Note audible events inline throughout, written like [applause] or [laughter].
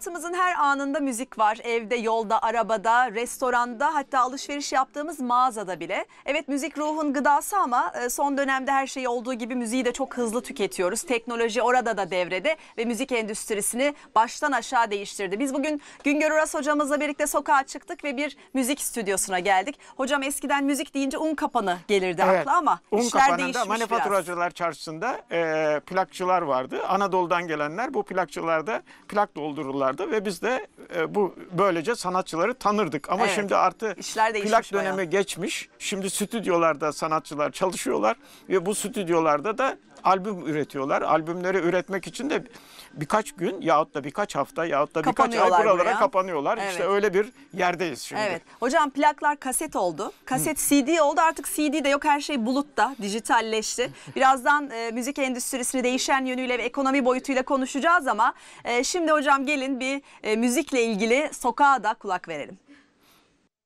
Hayatımızın her anında müzik var. Evde, yolda, arabada, restoranda hatta alışveriş yaptığımız mağazada bile. Evet müzik ruhun gıdası ama e, son dönemde her şey olduğu gibi müziği de çok hızlı tüketiyoruz. Teknoloji orada da devrede ve müzik endüstrisini baştan aşağı değiştirdi. Biz bugün Güngör Uras hocamızla birlikte sokağa çıktık ve bir müzik stüdyosuna geldik. Hocam eskiden müzik deyince un kapanı gelirdi evet, akla ama un işler değişmiş Manifaturacılar biraz. çarşısında e, plakçılar vardı. Anadolu'dan gelenler bu plakçılarda plak doldururlar vardı ve biz de e, bu böylece sanatçıları tanırdık. Ama Evet. şimdi artı İşler değişmiş plak bayağı. dönemi geçmiş. Şimdi stüdyolarda sanatçılar çalışıyorlar ve bu stüdyolarda da albüm üretiyorlar. Albümleri üretmek için de birkaç gün yahut da birkaç hafta yahut da birkaç ay buralara buraya. kapanıyorlar. Evet. İşte öyle bir yerdeyiz şimdi. Evet. Hocam plaklar kaset oldu. Kaset Hı. CD oldu. Artık CD de yok. Her şey bulutta. Dijitalleşti. [laughs] Birazdan e, müzik endüstrisini değişen yönüyle ve ekonomi boyutuyla konuşacağız ama e, şimdi hocam gelin bir e, müzikle ilgili sokağa da kulak verelim.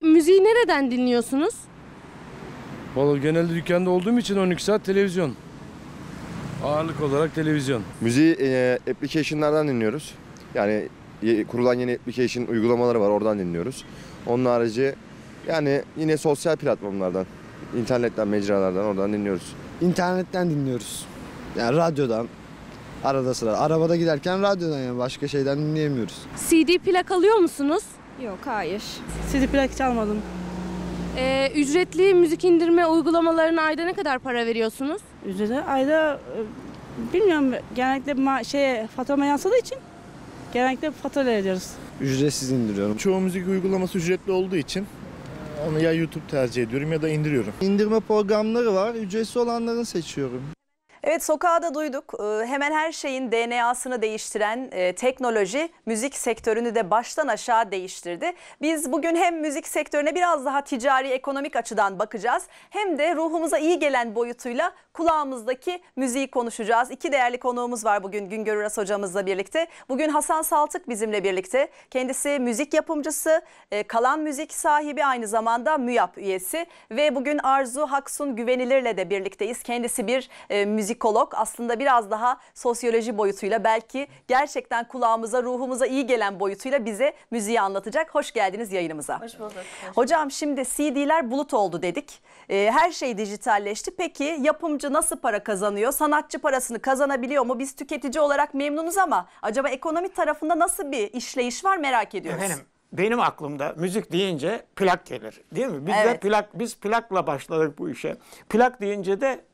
Müziği nereden dinliyorsunuz? Vallahi genelde dükkanda olduğum için 12 saat televizyon. Ağırlık olarak televizyon. Müziği e, application'lardan dinliyoruz. Yani kurulan yeni application uygulamaları var oradan dinliyoruz. Onun harici yani yine sosyal platformlardan, internetten, mecralardan oradan dinliyoruz. İnternetten dinliyoruz. Yani radyodan, arada sıra. Arabada giderken radyodan yani başka şeyden dinleyemiyoruz. CD plak alıyor musunuz? Yok hayır. CD plak çalmadım. Ee, ücretli müzik indirme uygulamalarına ayda ne kadar para veriyorsunuz? Ücreti ayda e, bilmiyorum genellikle ma şeye faturama yansıdığı için genellikle fatura ediyoruz. Ücretsiz indiriyorum. Çoğu müzik uygulaması ücretli olduğu için onu ya YouTube tercih ediyorum ya da indiriyorum. İndirme programları var. Ücretsiz olanlarını seçiyorum. Evet sokağa da duyduk. Ee, hemen her şeyin DNA'sını değiştiren e, teknoloji müzik sektörünü de baştan aşağı değiştirdi. Biz bugün hem müzik sektörüne biraz daha ticari ekonomik açıdan bakacağız hem de ruhumuza iyi gelen boyutuyla kulağımızdaki müziği konuşacağız. İki değerli konuğumuz var bugün Güngör Uras hocamızla birlikte. Bugün Hasan Saltık bizimle birlikte. Kendisi müzik yapımcısı, e, kalan müzik sahibi aynı zamanda MÜYAP üyesi ve bugün Arzu Haksun Güvenilir'le de birlikteyiz. Kendisi bir e, müzik Psikolog aslında biraz daha sosyoloji boyutuyla belki gerçekten kulağımıza ruhumuza iyi gelen boyutuyla bize müziği anlatacak. Hoş geldiniz yayınımıza. Hoş bulduk. Hoş Hocam şimdi CD'ler bulut oldu dedik. Ee, her şey dijitalleşti. Peki yapımcı nasıl para kazanıyor? Sanatçı parasını kazanabiliyor mu? Biz tüketici olarak memnunuz ama acaba ekonomi tarafında nasıl bir işleyiş var merak ediyoruz. Efendim benim aklımda müzik deyince plak gelir. Değil mi? Biz evet. de plak biz plakla başladık bu işe. Plak deyince de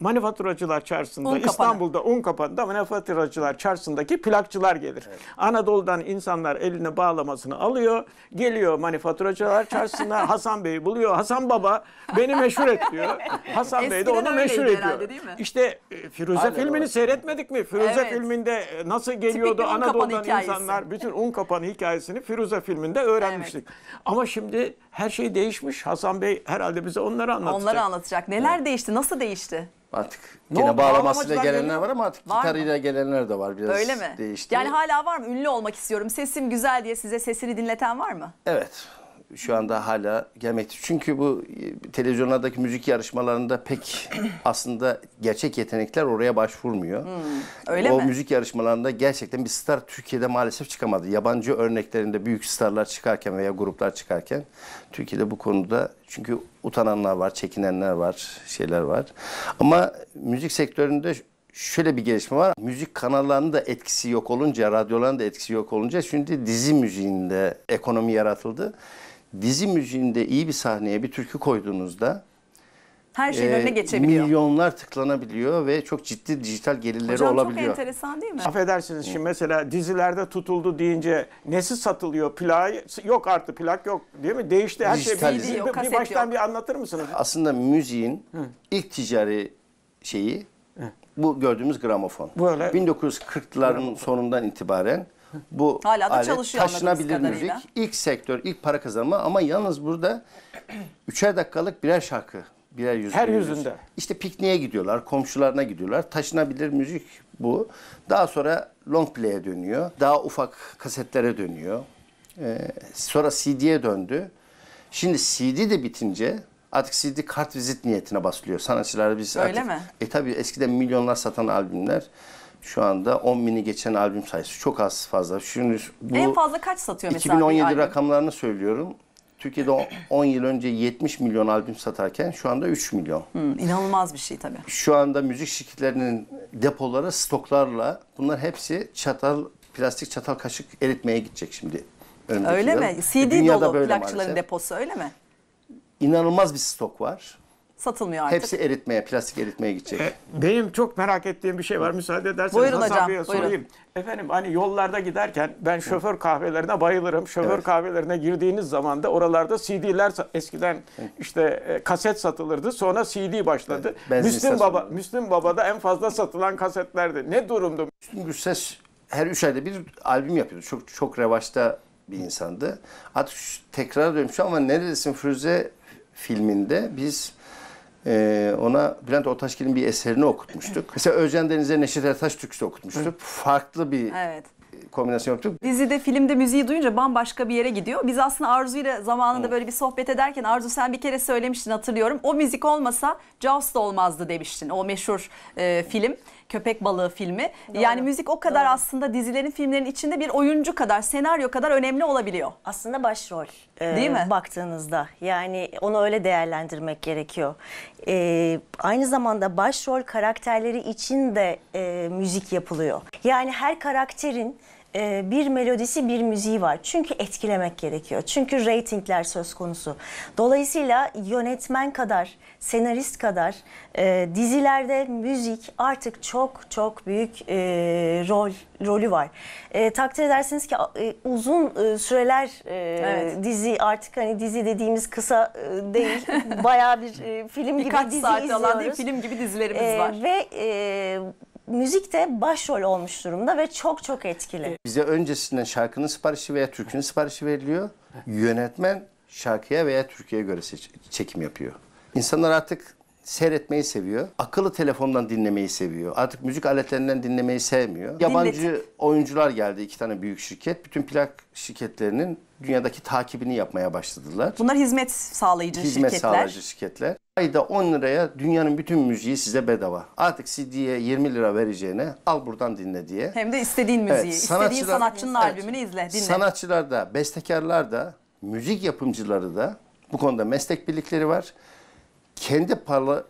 Manifaturacılar Çarşısı'nda, un İstanbul'da un kapanında Manifaturacılar Çarşısı'ndaki plakçılar gelir. Evet. Anadolu'dan insanlar eline bağlamasını alıyor, geliyor Manifaturacılar Çarşısı'na [laughs] Hasan Bey'i buluyor. Hasan Baba beni meşhur et diyor. Hasan Bey de onu meşhur ediyor. Herhalde, değil mi? İşte e, Firuze Aynen, filmini doğru. seyretmedik mi? Firuze evet. filminde nasıl geliyordu Anadolu'dan insanlar bütün un kapanı hikayesini Firuze filminde öğrenmiştik. Evet. Ama şimdi her şey değişmiş. Hasan Bey herhalde bize onları anlatacak. Onları anlatacak. Neler evet. değişti? Nasıl değişti? Artık ne gene oldu? bağlamasıyla gelenler var ama artık Var mı? gitarıyla gelenler de var. Biraz Öyle mi? değişti. Yani hala var mı? Ünlü olmak istiyorum. Sesim güzel diye size sesini dinleten var mı? Evet şu anda hala gelmekte. Çünkü bu e, televizyonlardaki müzik yarışmalarında pek [clears throat] aslında gerçek yetenekler oraya başvurmuyor. Hmm, öyle o mi? müzik yarışmalarında gerçekten bir star Türkiye'de maalesef çıkamadı. Yabancı örneklerinde büyük starlar çıkarken veya gruplar çıkarken Türkiye'de bu konuda çünkü utananlar var, çekinenler var, şeyler var. Ama müzik sektöründe şöyle bir gelişme var. Müzik kanallarının da etkisi yok olunca, radyoların da etkisi yok olunca şimdi dizi müziğinde ekonomi yaratıldı dizi müziğinde iyi bir sahneye bir türkü koyduğunuzda her şeyin e, önüne geçebiliyor. Milyonlar tıklanabiliyor ve çok ciddi dijital gelirleri Hocam, olabiliyor. Hocam çok enteresan değil mi? Affedersiniz şimdi mesela dizilerde tutuldu deyince nesi satılıyor? Plak yok artık plak yok değil mi? Değişti her şey dijital şey. CD, yok, bir baştan yok. bir anlatır mısınız? Aslında müziğin Hı. ilk ticari şeyi Hı. bu gördüğümüz gramofon. Böyle. 1940'ların sonundan itibaren bu Hala da alet çalışıyor taşınabilir müzik. kadarıyla. İlk sektör, ilk para kazanma ama yalnız burada üçer dakikalık birer şarkı, birer yüz. Her yüzünde. İşte pikniğe gidiyorlar, komşularına gidiyorlar. Taşınabilir müzik bu. Daha sonra long play'e dönüyor. Daha ufak kasetlere dönüyor. Ee, sonra CD'ye döndü. Şimdi CD de bitince artık CD kart vizit niyetine basılıyor. Sanatçılar biz Öyle artık... mi? E tabii eskiden milyonlar satan albümler şu anda 10 bini geçen albüm sayısı çok az fazla. Şimdi bu en fazla kaç satıyor mesela? 2017 rakamlarını söylüyorum. Türkiye'de 10 yıl önce 70 milyon albüm satarken şu anda 3 milyon. Hmm, inanılmaz bir şey tabii. Şu anda müzik şirketlerinin depoları stoklarla bunlar hepsi çatal plastik çatal kaşık eritmeye gidecek şimdi. Öyle yıl. mi? CD Dünyada dolu plakçıların maalesef. deposu öyle mi? İnanılmaz bir stok var satılmıyor artık. Hepsi eritmeye, plastik eritmeye gidecek. E, benim çok merak ettiğim bir şey var. Müsaade ederseniz buyurun Hasan Bey'e sorayım. Efendim hani yollarda giderken ben şoför kahvelerine bayılırım. Şoför evet. kahvelerine girdiğiniz zaman da oralarda CD'ler eskiden işte e, kaset satılırdı. Sonra CD başladı. Evet, Müslüm Baba Müslüm Baba'da en fazla satılan kasetlerdi. Ne durumdu? Müslüm Gürses her üç ayda bir albüm yapıyordu. Çok çok revaçta bir insandı. Artık tekrar dönmüş ama Neredesin Firuze filminde biz e, ona Bülent Ortaçgil'in bir eserini okutmuştuk. Mesela Özcan Deniz'e Neşet Ertaş türküsü okutmuştuk. Farklı bir Evet. kombinasyon yaptık. Dizide, filmde müziği duyunca bambaşka bir yere gidiyor. Biz aslında Arzu'yla zamanında böyle bir sohbet ederken Arzu sen bir kere söylemiştin hatırlıyorum. O müzik olmasa Jaws da olmazdı demiştin. O meşhur e, film. Köpek Balığı filmi. Doğru. Yani müzik o kadar Doğru. aslında dizilerin filmlerin içinde bir oyuncu kadar senaryo kadar önemli olabiliyor. Aslında başrol. E, Değil mi? Baktığınızda yani onu öyle değerlendirmek gerekiyor. Ee, aynı zamanda başrol karakterleri için de e, müzik yapılıyor. Yani her karakterin e, bir melodisi bir müziği var. Çünkü etkilemek gerekiyor. Çünkü reytingler söz konusu. Dolayısıyla yönetmen kadar, senarist kadar e, dizilerde müzik artık çok çok büyük e, rol rolü var. E, takdir edersiniz ki e, uzun e, süreler e, evet. dizi artık hani dizi dediğimiz kısa e, değil. bayağı bir e, film [laughs] gibi Birkaç dizi saat izliyoruz. Birkaç değil film gibi dizilerimiz e, var. Ve e, müzik de başrol olmuş durumda ve çok çok etkili. Ee, bize öncesinden şarkının siparişi veya türkünün siparişi veriliyor. Yönetmen şarkıya veya türküye göre çekim yapıyor. İnsanlar artık seyretmeyi seviyor. Akıllı telefondan dinlemeyi seviyor. Artık müzik aletlerinden dinlemeyi sevmiyor. Yabancı Dinletin. oyuncular geldi iki tane büyük şirket. Bütün plak şirketlerinin dünyadaki takibini yapmaya başladılar. Bunlar hizmet sağlayıcı hizmet şirketler. Hizmet sağlayıcı şirketler. Ayda 10 liraya dünyanın bütün müziği size bedava. Artık CD'ye 20 lira vereceğine al buradan dinle diye. Hem de istediğin müziği, evet, istediğin sanatçının evet, albümünü izle, dinle. Sanatçılar da, bestekarlar da, müzik yapımcıları da bu konuda meslek birlikleri var kendi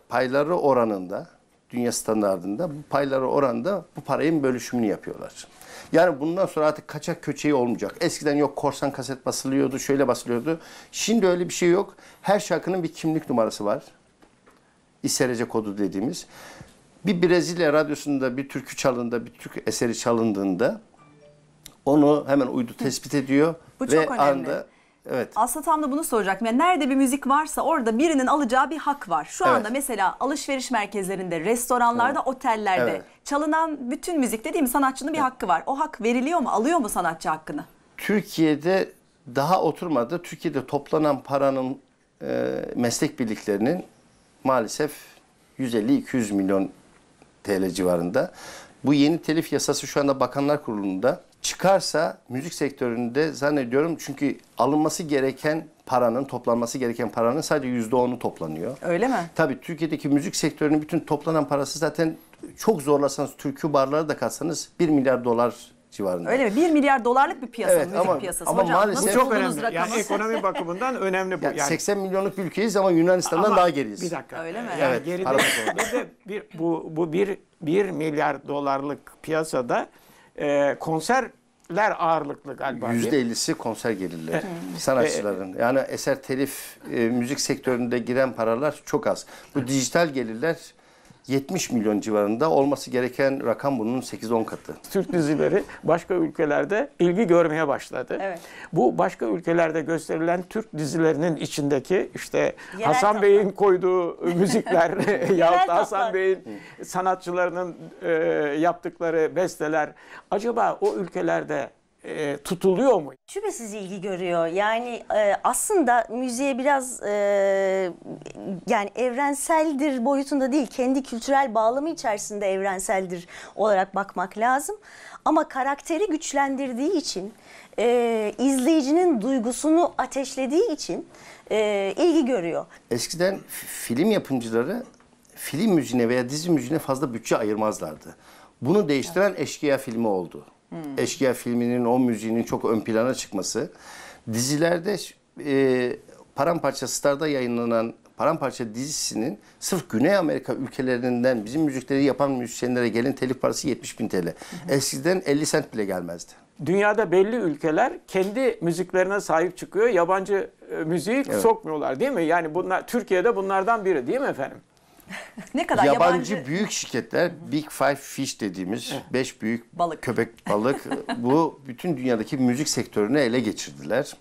payları oranında, dünya standartında bu payları oranda bu parayın bölüşümünü yapıyorlar. Yani bundan sonra artık kaçak köçeği olmayacak. Eskiden yok korsan kaset basılıyordu, şöyle basılıyordu. Şimdi öyle bir şey yok. Her şarkının bir kimlik numarası var. İSRC kodu dediğimiz. Bir Brezilya radyosunda bir türkü çalındığında, bir Türk eseri çalındığında onu hemen uydu tespit ediyor. Bu ve önemli. Anda Evet. Aslında tam da bunu soracaktım. Yani nerede bir müzik varsa orada birinin alacağı bir hak var. Şu evet. anda mesela alışveriş merkezlerinde, restoranlarda, evet. otellerde evet. çalınan bütün müzik, dediğim sanatçının bir evet. hakkı var. O hak veriliyor mu, alıyor mu sanatçı hakkını? Türkiye'de daha oturmadı. Türkiye'de toplanan paranın e, meslek birliklerinin maalesef 150-200 milyon TL civarında. Bu yeni telif yasası şu anda Bakanlar Kurulu'nda çıkarsa müzik sektöründe zannediyorum çünkü alınması gereken paranın, toplanması gereken paranın sadece yüzde onu toplanıyor. Öyle mi? Tabii Türkiye'deki müzik sektörünün bütün toplanan parası zaten çok zorlasanız türkü barları da katsanız 1 milyar dolar civarında. Öyle mi? 1 milyar dolarlık bir piyasa, evet, müzik ama, piyasası. Ama Hocam, maalesef nasıl çok önemli. Rakamı? Yani ekonomi bakımından önemli bu. Yani, yani 80 milyonluk bir ülkeyiz ama Yunanistan'dan ama, daha geriyiz. Bir dakika. Öyle mi? Yani evet, geride, bir de bir, bu, bu 1 bir, milyar dolarlık piyasada e, konserler ağırlıklı galiba. %50'si konser gelirleri. Sanatçıların. Yani eser telif e, müzik sektöründe giren paralar çok az. Bu dijital gelirler 70 milyon civarında olması gereken rakam bunun 8-10 katı. Türk dizileri başka ülkelerde ilgi görmeye başladı. Evet. Bu başka ülkelerde gösterilen Türk dizilerinin içindeki işte Yerel Hasan Bey'in koyduğu [laughs] müzikler [laughs] yahut da Hasan Bey'in sanatçılarının e, yaptıkları besteler acaba o ülkelerde e, tutuluyor mu? Şüphesiz ilgi görüyor. Yani e, aslında müziğe biraz e, yani evrenseldir boyutunda değil, kendi kültürel bağlamı içerisinde evrenseldir olarak bakmak lazım. Ama karakteri güçlendirdiği için, e, izleyicinin duygusunu ateşlediği için e, ilgi görüyor. Eskiden film yapımcıları film müziğine veya dizi müziğine fazla bütçe ayırmazlardı. Bunu değiştiren Eşkıya filmi oldu. Eşkıya filminin o müziğinin çok ön plana çıkması. Dizilerde e, paramparça Star'da yayınlanan Paramparça dizisinin sırf Güney Amerika ülkelerinden bizim müzikleri yapan müzisyenlere gelin telif parası 70 bin TL. Hı hı. Eskiden 50 sent bile gelmezdi. Dünyada belli ülkeler kendi müziklerine sahip çıkıyor. Yabancı e, müziği evet. sokmuyorlar değil mi? Yani bunlar Türkiye'de bunlardan biri değil mi efendim? [laughs] ne kadar yabancı, yabancı büyük şirketler Big Five Fish dediğimiz beş büyük balık. köpek balık [laughs] bu bütün dünyadaki müzik sektörünü ele geçirdiler.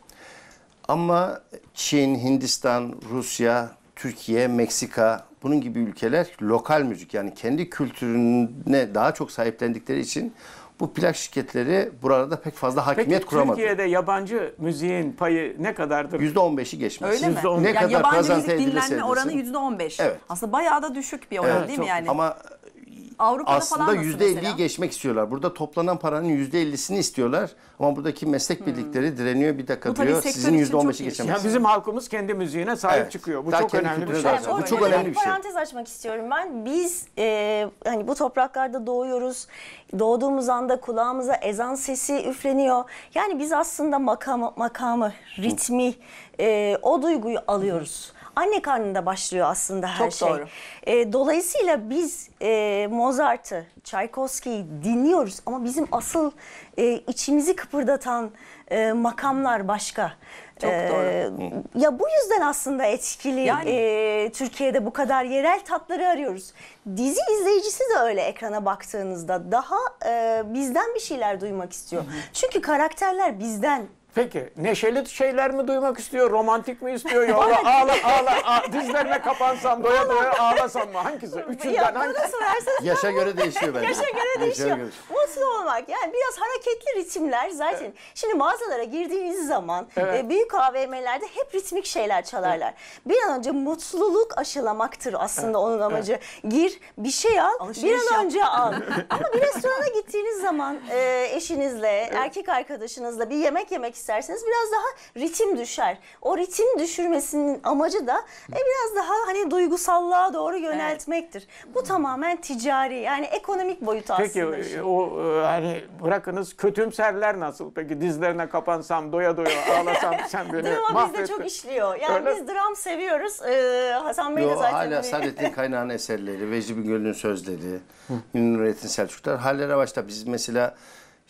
Ama Çin, Hindistan, Rusya, Türkiye, Meksika bunun gibi ülkeler lokal müzik yani kendi kültürüne daha çok sahiplendikleri için bu plak şirketleri burada pek fazla hakimiyet Peki, kuramadı. Türkiye'de yabancı müziğin payı ne kadardır? %15'i geçmez. Öyle mi? %10. Ne yani kadar yabancı müzik dinlenme edilirse oranı %15. Evet. Aslında bayağı da düşük bir oran evet, değil mi yani? Ama Avrupa'da aslında falan nasıl %50'yi geçmek istiyorlar. Burada toplanan paranın %50'sini istiyorlar. Ama buradaki meslek hmm. birlikleri direniyor bir dakika Bu diyor. Sizin için çok iyi. %15'i geçemezsiniz. Yani bizim halkımız kendi müziğine sahip Evet. çıkıyor. Bu Daha çok önemli bir kültürüne şey. sahip. Bu çok önemli bir şey. parantez açmak istiyorum ben. Biz e, hani bu topraklarda doğuyoruz. Doğduğumuz anda kulağımıza ezan sesi üfleniyor. Yani biz aslında makamı, makamı ritmi, e, o duyguyu alıyoruz anne karnında başlıyor aslında her Çok şey. Doğru. E, dolayısıyla biz e, Mozart'ı, Tchaikovsky'yi dinliyoruz ama bizim asıl e, içimizi kıpırdatan e, makamlar başka. Çok e, doğru. Ee, ya bu yüzden aslında etkili yani, e, Türkiye'de bu kadar yerel tatları arıyoruz. Dizi izleyicisi de öyle ekrana baktığınızda daha e, bizden bir şeyler duymak istiyor. Çünkü karakterler bizden Peki neşeli şeyler mi duymak istiyor, romantik mi istiyor yoksa ağla ağla, ağla dizlerine kapansam doya doya ağlasam mı? Hangisi? Üçünden hangisi? Yaşa göre değişiyor bence. Yaşa göre değişiyor. Mutlu olmak yani biraz hareketli ritimler zaten. Evet. Şimdi mağazalara girdiğiniz zaman e, evet. e, büyük AVM'lerde hep ritmik şeyler çalarlar. Evet. Bir an önce mutluluk aşılamaktır aslında evet. onun amacı. Evet. Gir bir şey al, Alışveriş bir an yap. önce al. [laughs] Ama bir restorana gittiğiniz zaman e, eşinizle, evet. erkek arkadaşınızla bir yemek yemek isterseniz biraz daha ritim düşer. O ritim düşürmesinin amacı da e, biraz daha hani duygusallığa doğru yöneltmektir. Bu tamamen ticari yani ekonomik boyut aslında. Peki o e, hani bırakınız kötümserler nasıl? Peki dizlerine kapansam doya doya ağlasam [laughs] sen beni Drama mahvettin. bizde çok işliyor. Yani Öyle biz dram seviyoruz. Ee, Hasan Bey de Yo, zaten hala hani- Saadettin [laughs] Kaynağ'ın eserleri, Vecdi Bingöl'ün sözleri, Ünlü Nurettin Selçuklar. Halil Ravaş'ta biz mesela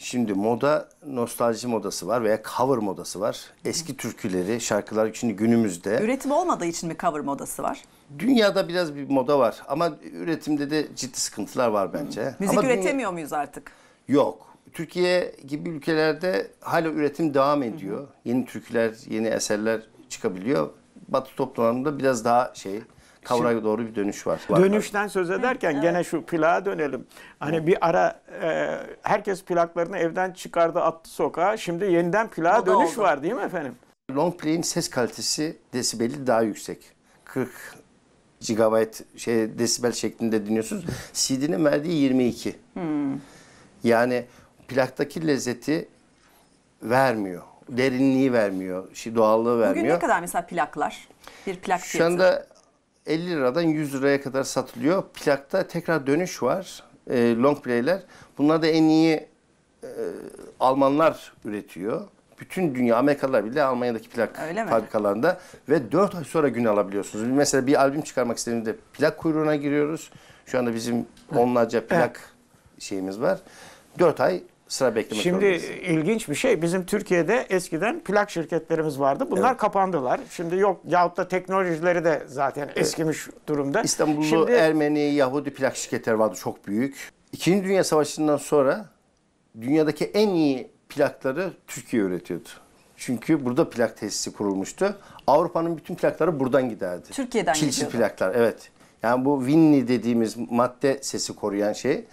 Şimdi moda nostalji modası var veya cover modası var. Eski türküleri, şarkılar şimdi günümüzde. Üretim olmadığı için mi cover modası var? Dünyada biraz bir moda var ama üretimde de ciddi sıkıntılar var bence. Hı. Hmm. Müzik ama üretemiyor dünya... muyuz artık? Yok. Türkiye gibi ülkelerde hala üretim devam ediyor. Hı hı. Yeni türküler, yeni eserler çıkabiliyor. Batı toplumlarında biraz daha şey kavura Şimdi, doğru bir dönüş var. Dönüşten söz ederken evet. gene şu plağa dönelim. Hani evet. bir ara e, herkes plaklarını evden çıkardı attı sokağa. Şimdi yeniden plağa dönüş var değil mi efendim? Long play'in ses kalitesi desibeli daha yüksek. 40 GB şey desibel şeklinde dinliyorsunuz. CD'nin verdiği 22. Hmm. Yani plaktaki lezzeti vermiyor. Derinliği vermiyor. Şey doğallığı vermiyor. Bugün ne kadar mesela plaklar? Bir plak fiyatı. Şu anda 50 liradan 100 liraya kadar satılıyor. Plakta tekrar dönüş var. E, long play'ler. Bunlar da en iyi e, Almanlar üretiyor. Bütün dünya Amerikalılar bile Almanya'daki plak Öyle mi? fabrikalarında ve 4 ay sonra gün alabiliyorsunuz. Mesela bir albüm çıkarmak istediğimizde plak kuyruğuna giriyoruz. Şu anda bizim onlarca plak şeyimiz var. 4 ay sıra beklemek Şimdi zorundasın. ilginç bir şey bizim Türkiye'de eskiden plak şirketlerimiz vardı. Bunlar evet. kapandılar. Şimdi yok yahut da teknolojileri de zaten evet. eskimiş durumda. İstanbul'lu Şimdi, Ermeni, Yahudi plak şirketleri vardı çok büyük. İkinci Dünya Savaşı'ndan sonra dünyadaki en iyi plakları Türkiye üretiyordu. Çünkü burada plak tesisi kurulmuştu. Avrupa'nın bütün plakları buradan giderdi. Türkiye'den Çilçil gidiyordu. plaklar evet. Yani bu Winni dediğimiz madde sesi koruyan şey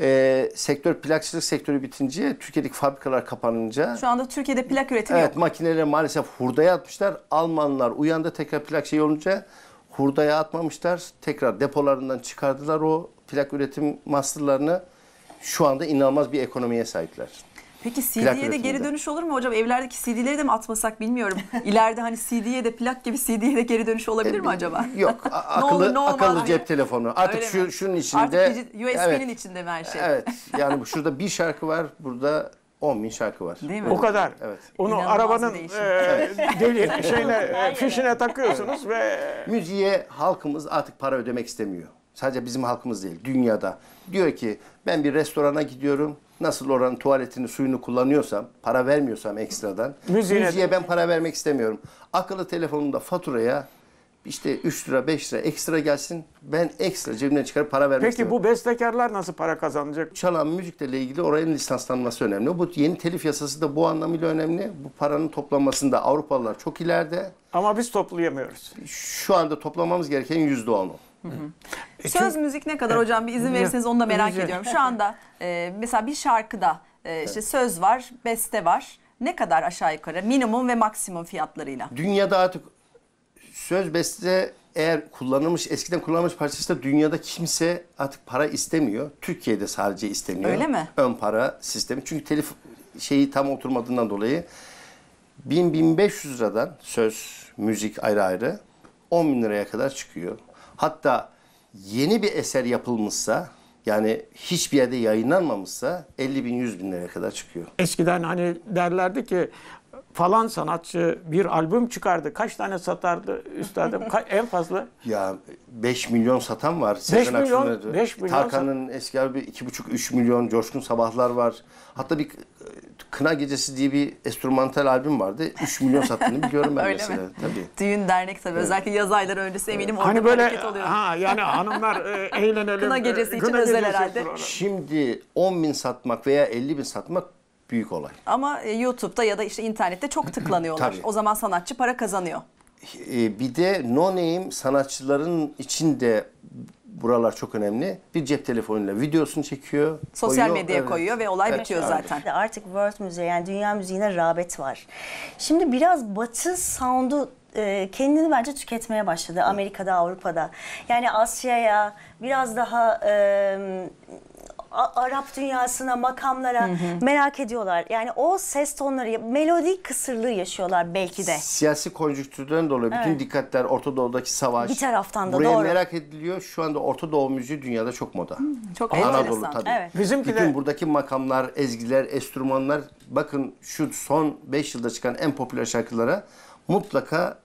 e, sektör plakçılık sektörü bitince Türkiye'deki fabrikalar kapanınca Şu anda Türkiye'de plak üretimi evet yok. makineleri maalesef hurdaya atmışlar. Almanlar uyandı tekrar plak şey olunca hurdaya atmamışlar. Tekrar depolarından çıkardılar o plak üretim masterlarını. Şu anda inanılmaz bir ekonomiye sahipler. Peki CD'ye de geri dönüş olur mu hocam? Evlerdeki CD'leri de mi atmasak bilmiyorum. [laughs] İleride hani CD'ye de plak gibi CD'ye de geri dönüş olabilir mi acaba? Yok. [laughs] akıllı olur, ne olmaz. akıllı cep telefonu. Artık şu şunun içinde Artık USB'nin evet, içinde mi her şey? Evet. [laughs] Yani şurada bir şarkı var, burada 10 bin şarkı var. Değil mi? O kadar. Evet. Onu İnanılmaz arabanın e, deli şeyine e, fişine takıyorsunuz ve müziğe halkımız artık para ödemek istemiyor. Sadece bizim halkımız değil, dünyada. Diyor ki ben bir restorana gidiyorum. Nasıl oranın tuvaletini, suyunu kullanıyorsam, para vermiyorsam ekstradan. Müziğine, müziğe ben para vermek istemiyorum. Akıllı telefonumda faturaya işte 3 lira 5 lira ekstra gelsin. Ben ekstra cebimden çıkarıp para vermek Peki istemiyorum. bu bestekarlar nasıl para kazanacak? Çalan müzikle ilgili oranın lisanslanması önemli. Bu yeni telif yasası da bu anlamıyla önemli. Bu paranın toplanmasında Avrupalılar çok ileride. Ama biz toplayamıyoruz. Şu anda toplamamız gereken %10 o. Hı hı. E, söz çünkü, müzik ne kadar e, hocam bir izin verirseniz onu da merak müzik. ediyorum. Şu anda e, mesela bir şarkıda e, işte söz var, beste var. Ne kadar aşağı yukarı minimum ve maksimum fiyatlarıyla? Dünyada artık söz beste eğer kullanılmış eskiden kullanılmış parçası da dünyada kimse artık para istemiyor. Türkiye'de sadece isteniyor. Öyle mi? Ön para sistemi. Çünkü telif şeyi tam oturmadığından dolayı 1000-1500 liradan söz, müzik ayrı ayrı 10 bin liraya kadar çıkıyor. Hatta yeni bir eser yapılmışsa yani hiçbir yerde yayınlanmamışsa 50 bin 100 bin liraya kadar çıkıyor. Eskiden hani derlerdi ki falan sanatçı bir albüm çıkardı. Kaç tane satardı üstadım? [laughs] Ka- en fazla? Ya 5 milyon satan var. 5 milyon, 5 milyon Tarkan'ın eski albümü 2,5-3 milyon. Coşkun Sabahlar var. Hatta bir Kına Gecesi diye bir enstrümantal albüm vardı. 3 milyon sattığını biliyorum ben [laughs] Öyle mesela. Mi? Tabii. Düğün dernek tabii. Evet. Özellikle yaz ayları öncesi eminim evet. hani böyle, hareket oluyor. Ha, yani [laughs] hanımlar e, eğlenelim. Kına e, Gecesi için Kına özel gecesi herhalde. Şimdi 10 bin satmak veya 50 bin satmak büyük olay. Ama e, YouTube'da ya da işte internette çok [clears throat] tıklanıyorlar. Tabii. o zaman sanatçı para kazanıyor. E, bir de no name sanatçıların içinde buralar çok önemli. Bir cep telefonuyla videosunu çekiyor. Sosyal koyuyor, medyaya evet. koyuyor ve olay evet, bitiyor abi. zaten. Artık world müziği yani dünya müziğine rağbet var. Şimdi biraz batı sound'u e, kendini bence tüketmeye başladı Amerika'da, Avrupa'da. Yani Asya'ya biraz daha e, Arap dünyasına, makamlara hı hı. merak ediyorlar. Yani o ses tonları, melodi kısırlığı yaşıyorlar belki de. Siyasi konjüktürden dolayı bütün evet. dikkatler Orta Doğu'daki savaş. Bir taraftan da buraya doğru. merak ediliyor. Şu anda Orta Doğu müziği dünyada çok moda. Hı, hmm, çok Anadolu enteresan. tabii. Evet. Bizimkiler... Bütün buradaki makamlar, ezgiler, enstrümanlar bakın şu son 5 yılda çıkan en popüler şarkılara mutlaka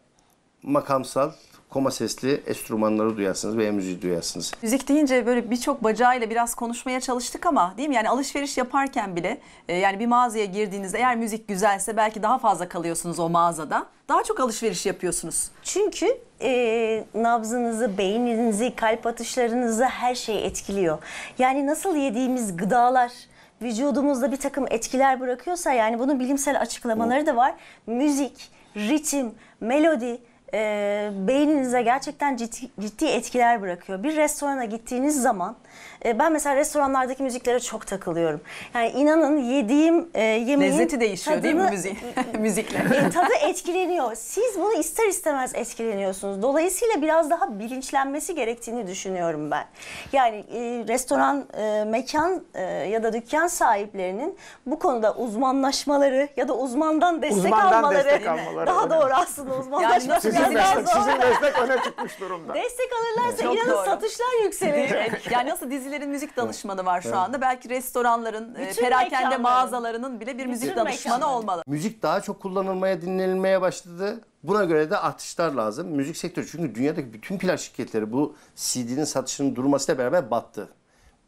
makamsal koma sesli enstrümanları duyarsınız ve müziği duyarsınız. Müzik deyince böyle birçok bacağıyla biraz konuşmaya çalıştık ama değil mi? Yani alışveriş yaparken bile e, yani bir mağazaya girdiğinizde eğer müzik güzelse belki daha fazla kalıyorsunuz o mağazada. Daha çok alışveriş yapıyorsunuz. Çünkü e, nabzınızı, beyninizi, kalp atışlarınızı her şey etkiliyor. Yani nasıl yediğimiz gıdalar vücudumuzda bir takım etkiler bırakıyorsa yani bunun bilimsel açıklamaları da var. Müzik, ritim, melodi e, beyninize gerçekten ciddi, ciddi etkiler bırakıyor. Bir restorana gittiğiniz zaman e, ben mesela restoranlardaki müziklere çok takılıyorum. Yani inanın yediğim e, yemeğin Lezzeti değişiyor tadını, değil mi müzik [laughs] [laughs] müzikle? E, tadı etkileniyor. Siz bunu ister istemez etkileniyorsunuz. Dolayısıyla biraz daha bilinçlenmesi gerektiğini düşünüyorum ben. Yani e, restoran, e, mekan e, ya da dükkan sahiplerinin bu konuda uzmanlaşmaları ya da uzmandan destek Uzmandan almaları, destek almaları [laughs] daha önemli. doğru aslında uzmanlaşması Sizin biraz zor. sizin meslek öne çıkmış durumda. Destek alırlarsa Çok inanın doğru. satışlar yükselir. yani nasıl Nasıl dizilerin müzik danışmanı var şu anda. Belki restoranların, e, Bütün perakende mekanların. mağazalarının bile bir müzik Bütün danışmanı mekanların. olmalı. Müzik daha çok kullanılmaya, dinlenilmeye başladı. Buna göre de artışlar lazım. Müzik sektörü çünkü dünyadaki bütün plak şirketleri bu CD'nin satışının durmasıyla beraber battı.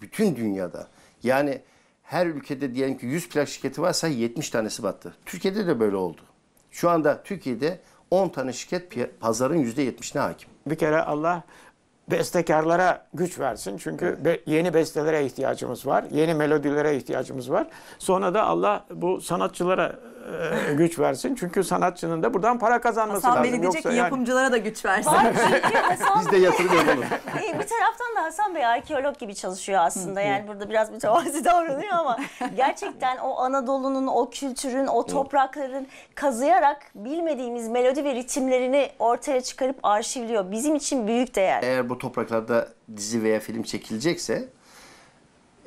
Bütün dünyada. Yani her ülkede diyelim ki 100 plak şirketi varsa 70 tanesi battı. Türkiye'de de böyle oldu. Şu anda Türkiye'de 10 tane şirket pazarın %70'ine hakim. Bir kere Allah bestekarlara güç versin. Çünkü be, yeni bestelere ihtiyacımız var. Yeni melodilere ihtiyacımız var. Sonra da Allah bu sanatçılara e, güç versin. Çünkü sanatçının da buradan para kazanması Hasan lazım. Bey diyecek ki yani- yapımcılara da güç versin. Var çünkü [laughs] Biz de yatırım yapalım. [laughs] bir taraftan da Hasan Bey arkeolog gibi çalışıyor aslında. Yani burada biraz bir mütevazi [laughs] davranıyor ama gerçekten o Anadolu'nun, o kültürün, o toprakların kazıyarak bilmediğimiz melodi ve ritimlerini ortaya çıkarıp arşivliyor. Bizim için büyük değer. Eğer bu topraklarda dizi veya film çekilecekse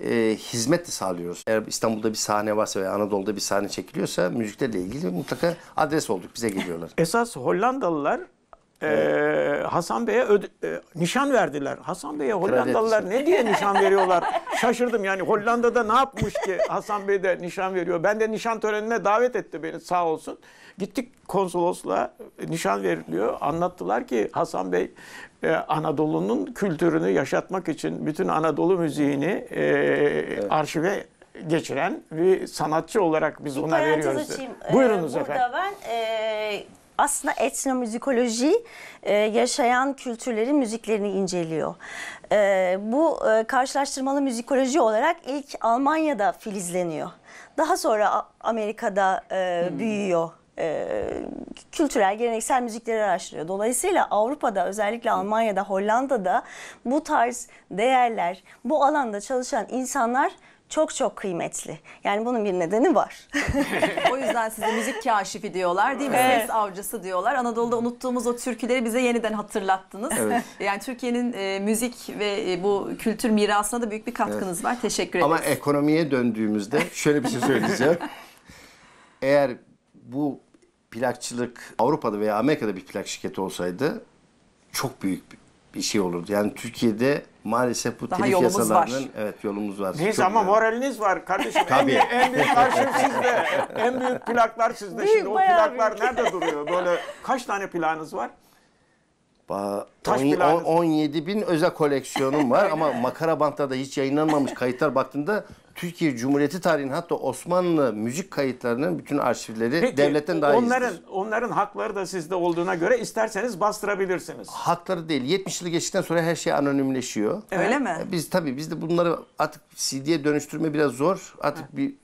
e, hizmet de sağlıyoruz. Eğer İstanbul'da bir sahne varsa veya Anadolu'da bir sahne çekiliyorsa müziklerle ilgili mutlaka adres olduk bize geliyorlar. Esas Hollandalılar e, Hasan Bey'e e, nişan verdiler. Hasan Bey'e Hollandalılar Kraliçesi. ne diye nişan [laughs] veriyorlar? Şaşırdım yani Hollanda'da ne yapmış ki Hasan Bey de nişan veriyor. Ben de nişan törenine davet etti beni sağ olsun. Gittik konsolosla e, nişan veriliyor. Anlattılar ki Hasan Bey e, Anadolu'nun kültürünü yaşatmak için bütün Anadolu müziğini e, evet. arşive geçiren bir sanatçı olarak biz ona veriyoruz. Açayım. Buyurunuz ee, burada efendim. Burada ben e, aslında etnomüzikoloji e, yaşayan kültürlerin müziklerini inceliyor. E, bu e, karşılaştırmalı müzikoloji olarak ilk Almanya'da filizleniyor. Daha sonra Amerika'da e, hmm. büyüyor e, kültürel, geleneksel müzikleri araştırıyor. Dolayısıyla Avrupa'da özellikle hmm. Almanya'da, Hollanda'da bu tarz değerler, bu alanda çalışan insanlar çok çok kıymetli. Yani bunun bir nedeni var. [laughs] o yüzden size müzik kaşifi diyorlar değil mi? Evet. Ses avcısı diyorlar. Anadolu'da unuttuğumuz o türküleri bize yeniden hatırlattınız. Evet. Yani Türkiye'nin e, müzik ve e, bu kültür mirasına da büyük bir katkınız evet. var. Teşekkür ederim. Ama ekonomiye döndüğümüzde şöyle bir şey söyleyeceğim. [laughs] Eğer bu plakçılık Avrupa'da veya Amerika'da bir plak şirketi olsaydı çok büyük bir şey olurdu. Yani Türkiye'de maalesef bu Daha telif yasalarının var. evet yolumuz var. Biz ama güzel. moraliniz var kardeşim. Tabii. En, en büyük arşiv sizde. En büyük plaklar sizde. Büyük, Şimdi o plaklar büyük. nerede duruyor? Böyle kaç tane plağınız var? Ba Taş 17 bin özel koleksiyonum var ama makara bantta hiç yayınlanmamış kayıtlar baktığında Türkiye Cumhuriyeti tarihinin hatta Osmanlı müzik kayıtlarının bütün arşivleri Peki, devletten daha onların, iyidir. Onların hakları da sizde olduğuna göre isterseniz bastırabilirsiniz. Hakları değil. 70 yılı geçtikten sonra her şey anonimleşiyor. Öyle ha? mi? Biz tabii biz de bunları artık CD'ye dönüştürme biraz zor. Artık ha. bir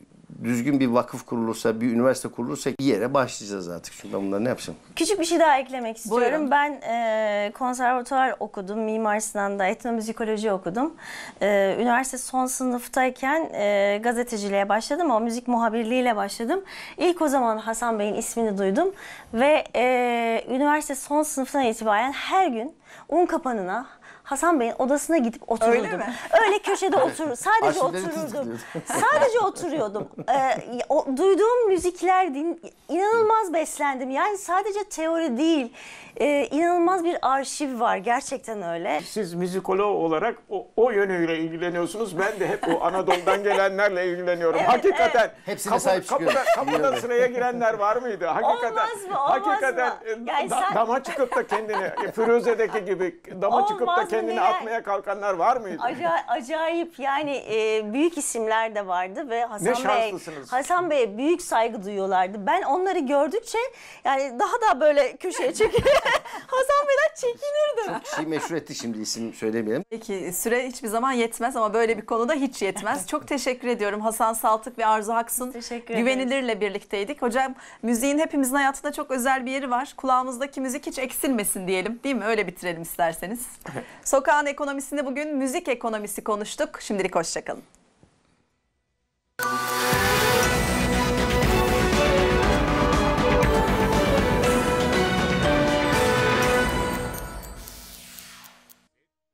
düzgün bir vakıf kurulursa, bir üniversite kurulursa bir yere başlayacağız artık. Çünkü ben bunları ne yapacağım? Küçük bir şey daha eklemek istiyorum. Buyurun. Ben e, konservatuar okudum. Mimar Sinan'da etnomüzikoloji okudum. E, üniversite son sınıftayken e, gazeteciliğe başladım ama müzik muhabirliğiyle başladım. İlk o zaman Hasan Bey'in ismini duydum ve e, üniversite son sınıftan itibaren her gün un kapanına Hasan Bey'in odasına gidip otururdum. Öyle, mi? Öyle köşede oturur, sadece otururdum. [laughs] sadece oturuyordum. Ee, o, duyduğum müzikler din, inanılmaz beslendim. Yani sadece teori değil, e, inanılmaz bir arşiv var gerçekten öyle. Siz müzikolog olarak o, o yönüyle ilgileniyorsunuz. Ben de hep o Anadolu'dan gelenlerle ilgileniyorum. Evet, Hakikaten. Evet. Hepsine kapı, sahip kapıda, çıkıyoruz. kapıdan sıraya girenler var mıydı? Hakikaten. Olmaz mı? Olmaz hakikaten mı? E, yani da, sen... dama çıkıp da kendini Firuze'deki gibi dama olmaz çıkıp da kendini neler... atmaya kalkanlar var mıydı? Aca acayip yani e, büyük isimler de vardı ve Hasan Bey Hasan Bey'e büyük saygı duyuyorlardı. Ben onları gördükçe yani daha da böyle köşeye çekilirdim. [laughs] Hasan Bey'den çekinirdim. Çok kişiyi meşhur etti şimdi isim söylemeyelim. Peki süre hiçbir zaman yetmez ama böyle bir konuda hiç yetmez. [laughs] Çok teşekkür ediyorum Hasan Saltık ve Arzu Haksın. Teşekkür Güvenilir'le birlikteydik. Hocam müziğin hepimizin hayatında çok özel bir yeri var. Kulağımızdaki müzik hiç eksilmesin diyelim değil mi? Öyle bitirelim isterseniz. [laughs] Sokağın ekonomisinde bugün müzik ekonomisi konuştuk. Şimdilik hoşçakalın.